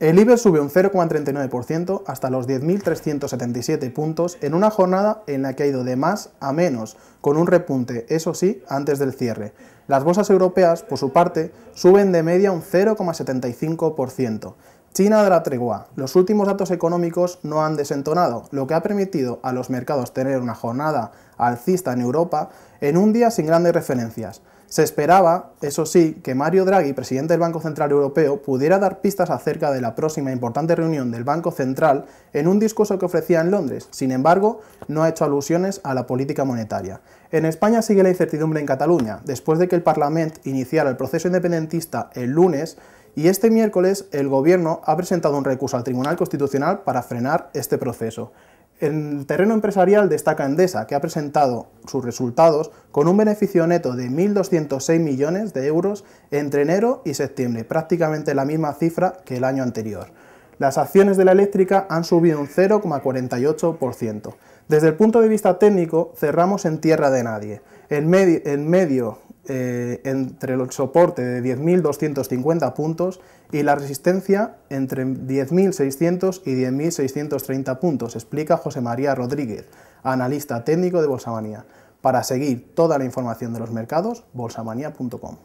El IBEX sube un 0,39% hasta los 10.377 puntos en una jornada en la que ha ido de más a menos, con un repunte, eso sí, antes del cierre. Las bolsas europeas, por su parte, suben de media un 0,75%. China de la tregua. Los últimos datos económicos no han desentonado, lo que ha permitido a los mercados tener una jornada alcista en Europa en un día sin grandes referencias. Se esperaba, eso sí, que Mario Draghi, presidente del Banco Central Europeo, pudiera dar pistas acerca de la próxima importante reunión del Banco Central en un discurso que ofrecía en Londres. Sin embargo, no ha hecho alusiones a la política monetaria. En España sigue la incertidumbre en Cataluña, después de que el Parlamento iniciara el proceso independentista el lunes y este miércoles el Gobierno ha presentado un recurso al Tribunal Constitucional para frenar este proceso. En el terreno empresarial destaca Endesa, que ha presentado sus resultados con un beneficio neto de 1.206 millones de euros entre enero y septiembre, prácticamente la misma cifra que el año anterior. Las acciones de la eléctrica han subido un 0,48%. Desde el punto de vista técnico, cerramos en tierra de nadie. en medio eh, entre el soporte de 10.250 puntos y la resistencia entre 10.600 y 10.630 puntos, explica José María Rodríguez, analista técnico de Bolsamanía. Para seguir toda la información de los mercados, bolsamanía.com.